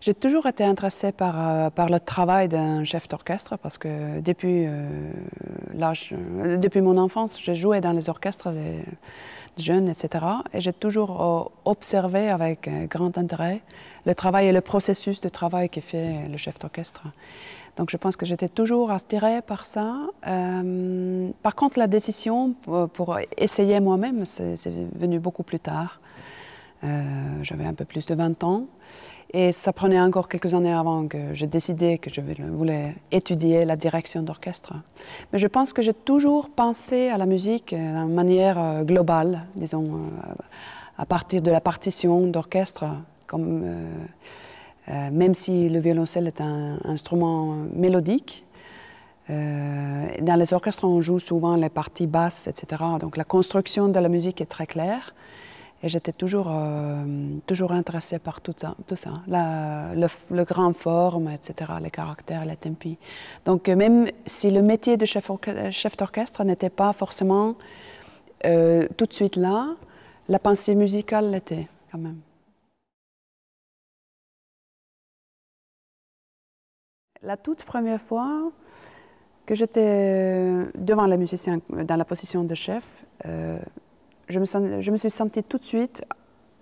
J'ai toujours été intéressée par, euh, par le travail d'un chef d'orchestre parce que depuis, euh, depuis mon enfance, j'ai joué dans les orchestres des, jeunes, etc. Et j'ai toujours euh, observé avec grand intérêt le travail et le processus de travail qui fait le chef d'orchestre. Donc je pense que j'étais toujours attirée par ça. par contre, la décision pour, pour essayer moi-même, c'est venu beaucoup plus tard. Euh, j'avais un peu plus de 20 ans. Et ça prenait encore quelques années avant que je décidais que je voulais étudier la direction d'orchestre. Mais je pense que j'ai toujours pensé à la musique euh, d'une manière euh, globale, disons, à partir de la partition d'orchestre, comme, même si le violoncelle est un instrument mélodique. dans les orchestres, on joue souvent les parties basses, etc. Donc la construction de la musique est très claire. Et j'étais toujours, euh, toujours intéressée par tout ça, tout ça la, le, grand forme, etc., les caractères, les tempi. Donc euh, même si le métier de chef, euh, d'orchestre n'était pas forcément tout de suite là, la pensée musicale l'était quand même. La toute première fois que j'étais devant les musiciens dans la position de chef, je me, suis sentie tout de suite,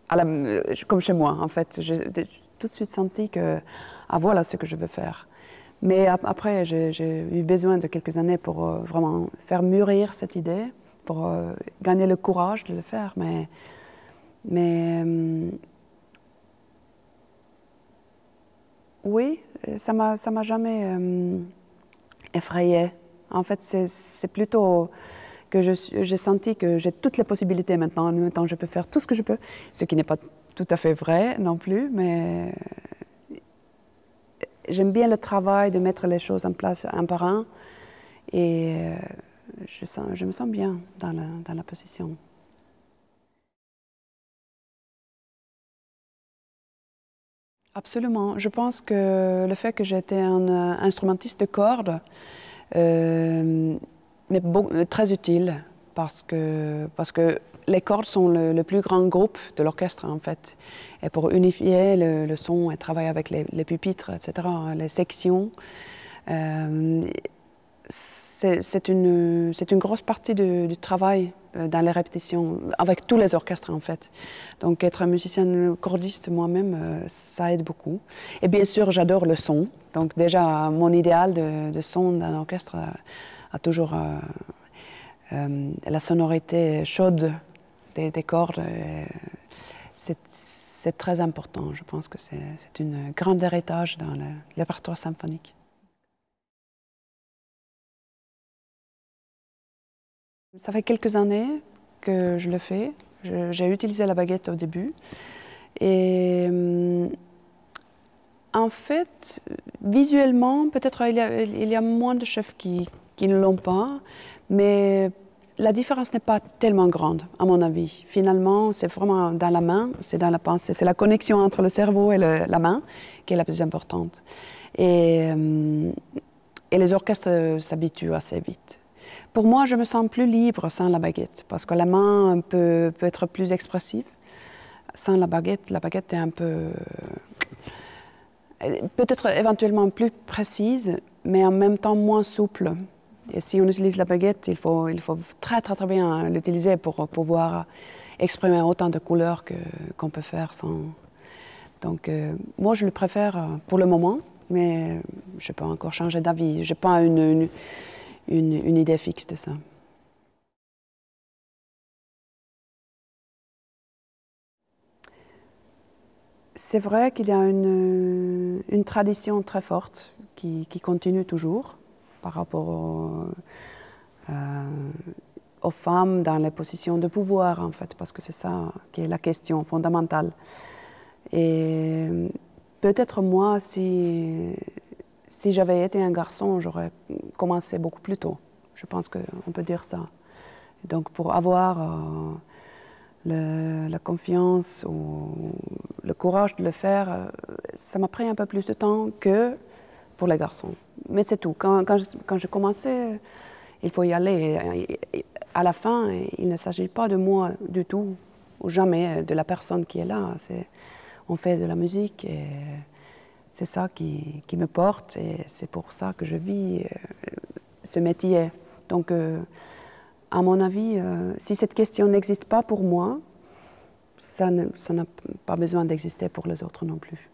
à la, comme chez moi en fait, j'ai tout de suite senti que ah, voilà ce que je veux faire. Mais après, j'ai eu besoin de quelques années pour euh, vraiment faire mûrir cette idée, pour euh, gagner le courage de le faire. Mais, mais euh, oui, ça m'a jamais effrayée. En fait, c'est plutôt que j'ai senti que j'ai toutes les possibilités maintenant. Maintenant, je peux faire tout ce que je peux, ce qui n'est pas tout à fait vrai non plus, mais j'aime bien le travail de mettre les choses en place un par un. Et euh, je, sens, je me sens bien dans la, dans la position. Absolument. Je pense que le fait que j'étais un euh, instrumentiste de cordes, euh, mais euh, très utile parce que, parce que les cordes sont le, plus grand groupe de l'orchestre en fait. Et pour unifier le, son et travailler avec les, pupitres, etc., les sections, euh, c'est une, une grosse partie du, travail euh, dans les répétitions, avec tous les orchestres en fait. Donc être musicien cordiste moi-même, ça aide beaucoup. Et bien sûr, j'adore le son. Donc déjà, mon idéal de, de son d'un orchestre, a toujours euh, euh, la sonorité chaude des, cordes. Euh, c'est très important. Je pense que c'est un grand héritage dans le répertoire symphonique. Ça fait quelques années que je le fais. J'ai utilisé la baguette au début. Et en fait, visuellement, peut-être il, y a moins de chefs qui, qui ne l'ont pas. Mais la différence n'est pas tellement grande, à mon avis. Finalement, c'est vraiment dans la main, c'est dans la pensée, c'est la connexion entre le cerveau et la main qui est la plus importante. Euh, et, les orchestres s'habituent assez vite. Pour moi, je me sens plus libre sans la baguette, parce que la main peut être plus expressive. Sans la baguette, la baguette est un peu... Euh, Peut-être éventuellement plus précise, mais en même temps moins souple. Et si on utilise la baguette, il faut, très, très, bien l'utiliser pour euh, pouvoir exprimer autant de couleurs qu'on peut faire sans. Donc, euh, moi, je le préfère euh, pour le moment, mais je peux encore changer d'avis. Je n'ai pas une, idée fixe de ça. C'est vrai qu'il y a une, tradition très forte qui continue toujours par rapport euh, aux, femmes dans les positions de pouvoir, en fait, parce que c'est ça qui est la question fondamentale. Et peut-être moi, si, si j'avais été un garçon, j'aurais commencé beaucoup plus tôt. Je pense qu'on peut dire ça. Donc pour avoir euh, la confiance ou le courage de le faire, euh, ça m'a pris un peu plus de temps que pour les garçons. Mais c'est tout. Quand, quand, je, quand, je, commençais, euh, il faut y aller. à la fin, il ne s'agit pas de moi du tout, ou jamais euh, de la personne qui est là. C'est on fait de la musique et euh, c'est ça qui, qui, me porte et c'est pour ça que je vis ce métier. Donc, à mon avis, si cette question n'existe pas pour moi, ça n'a pas besoin d'exister pour les autres non plus.